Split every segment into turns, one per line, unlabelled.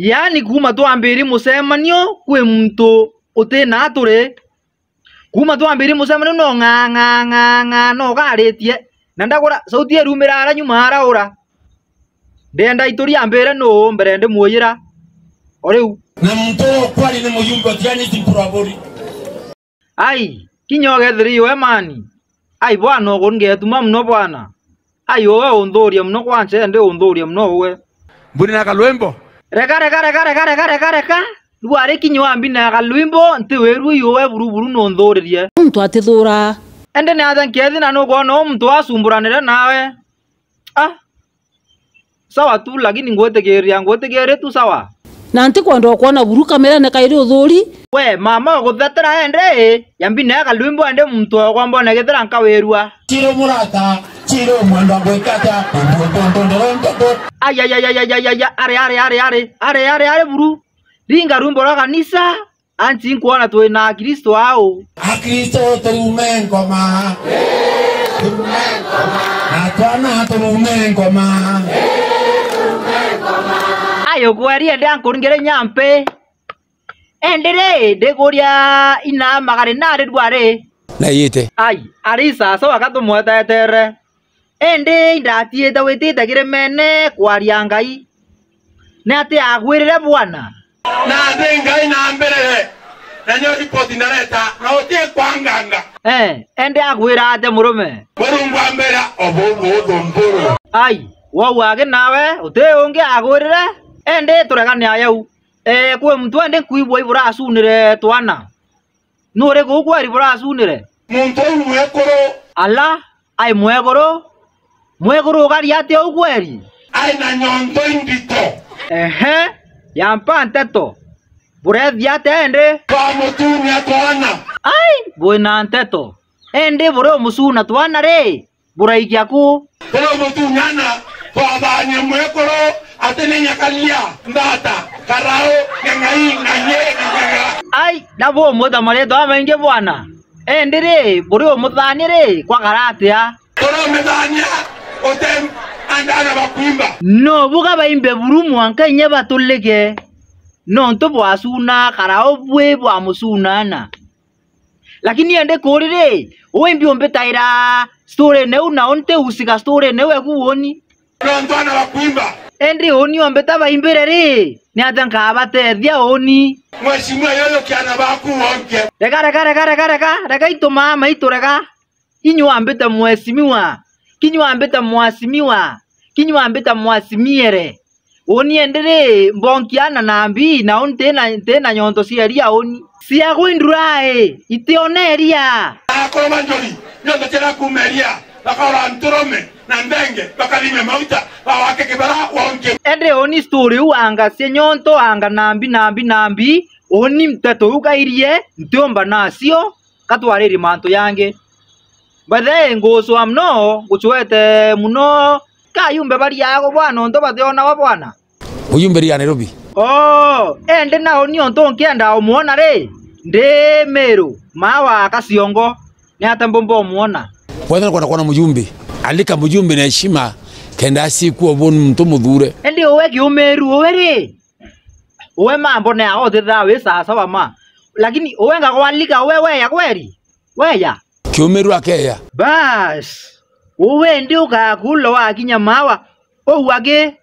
yaani kuma twambiri musemanio kwi muntu utina turi kuma twambiri musemanio no ng'ang'ang'ang'a no garitie na ndagura sauti erumira ara nyuma araura ndenda ituri ambire no mbere ndi muira oriu na mtu kwari ni muyumba tiani timporabori ai kinyogethiri iwe emani ai bwana ugu ngetuma mno bwana ai uwe unthurie mno kwanje ndi unthurie mno uwe mbuni na kalwembo reka reka reka reka reka reka reka rwarä kinyi wa mbina ya galwimbo ntä wä ruo iåwe buruburu no nthå rä rie må ntå atä thå ra ende nä na nä å gona å må ntå re nawe ah. sawa tu lakini ngwete geria ngwete gere tu sawa na nti kwenda kuona buruka merene kairi uthuri we mama guthetera ende yambi nega lwimbo ende muntu kwamba negethera nkawirua tiro murata chiro mwendo ngwikata ayayayayayaya are are are are are are are buru ringa rumbo la kanisa anti nkuona tuwe na akristo ao akristo turume ngoma na twana turume ngoma ayo kwaria ndankũringĩre nyampe endere ndĩkũria ina magare narĩ rwarĩ na yĩte ai arĩ isaso akatũmwetetere indi ndatiite wititagire mene kwaria ngai ne ati agwirire bwana nathi ngai nambirire nanyo ripoti nareta nautie kwanganga eh ende agwira ate murume murungu ambira obubu thumburu ai wau age nawe uti ungi agwirire ende turegane ayau eh kwe mtu ende kuibwa ibura asunire twana nuri gukwa ibura asunire muntu uyu mwekuru ala ai mwekuru mwekurugaria atia ou kweri aina nyondo indito ehe yampa nteto burethia atia indi twamutunia twana ai bwina nteto indi buri umucuna twana ri buraikia ku buri umutunyana twathanie mwekuru ati ni nyakalia ndata karau ng'eng'ai ng'ang'ie ng'ang'ega ai na bwo mutha marĩtwa maingi bwana indi ri buri umuthani ri kwagara atia tũramĩthania otem andana bakwimba no buga baimbe burumu anka nye batuleke no nto bwasuna kara obwe bwamusunana lakini ende kurire ombe taira store ne na onte usiga store neu ekuoni nontwana bakwimba endi oni ombeta baimbire ri ni abate dia oni mwashimwa yoyo kiana bakuwonke reka reka reka reka reka reka itumama iturega inyuambite mwesimiwa kinywa mbeta mwasimiwa kinywa mbeta mwasimiere oni endere ambi na nao tena tena nyonto ciaria oni ciagwindurae itioneria akoma njori nyonto kumeria bakaora ntorome na ndenge bakalime mauta bawake kibara waonke ende oni story uanga cie nyonto anga nambi nambi nambi oni mtetoyukairie ntomba nasio katwariri manto yange bathe nguswa mno guchwete muno kayumbe bariago bwana onto batheonawa bwana uyumberi riane rubi oh ende nao nio nto nkienda omuona ri ndi meru mawaka ciongo ni ata mbombo umuona wethera kwenda kuona mujumbi alika mujumbi na heshima kenda asikuwa bonu mtu muthure endi uwe kiumeru uwe ri uwe mambo ne agothithaa wi sasa ma lakini uwe ngagwalika uwe weya kweri weya kiumirwa keya bas ukakulo wa kinya mawa ou age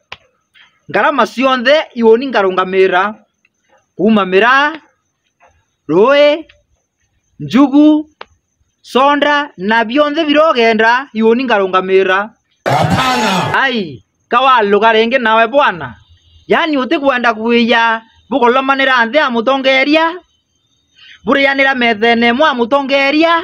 ngarama cionthe iuni ngarungamira kuma miraa roe njugu sonda na bionthe birogenda iuni kapana ai kawalo ringi nawe bwana yani utikwenda kwiya bukulomanira nthi amutongeria burianira methene mwamutongeria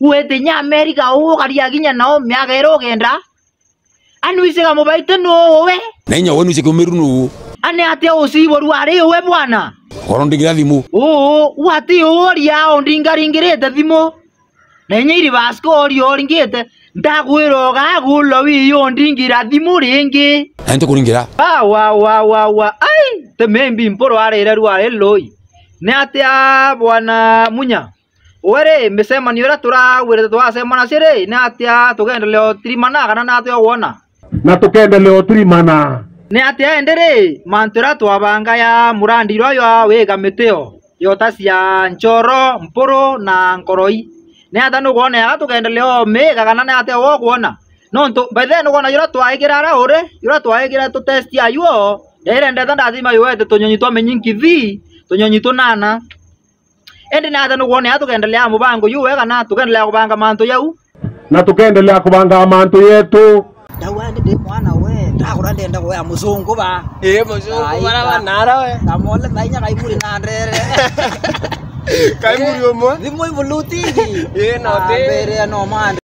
wete nya america ugaria ginya nao miagera ugenda anwiciga mubaite nuwe na inya kumiru ru nuu ane atä uciboru arä uwe bwana korwo ndingira thimu uu wati uria o ndingaringä rä te na inya iri vaskori oringä te ndagwä ra wiyo ndingira thimu rä ngä na nä wa wa wa ai te mä mbi mporwarä re rwarä låi nä a bwana munya weri micemanio iria turagwirite twacemana ciri ni atia tugendelea utirimana kana ni atia wona na tukendelea utirimana ni atia indi ri mantu iria twabanga ya murandi irwa yo wiga mitio yota cia nchoro mpuru na nkoroi ni atia ni gwona yaga tugendelea miga kana ni atia wokwona nontu baithe ni gwona yura twaigira ara uri yura twaigira tutesti ayuo yairendete ndathima yuwete tunyonyi twamenyinkithi tunyonyi tunana endi natano kuonea tukendelea mubango yu wega na tukendelea kubanga mantu yau na tukendelea kubanga mantu yetu ndauani ndi mwana we ndakura ndenda kuya musungu ba ii musungu bara banara we namole thainya kaimuri na ndere kaimuri umwe thimwe ivulutigi ii notimbere nomande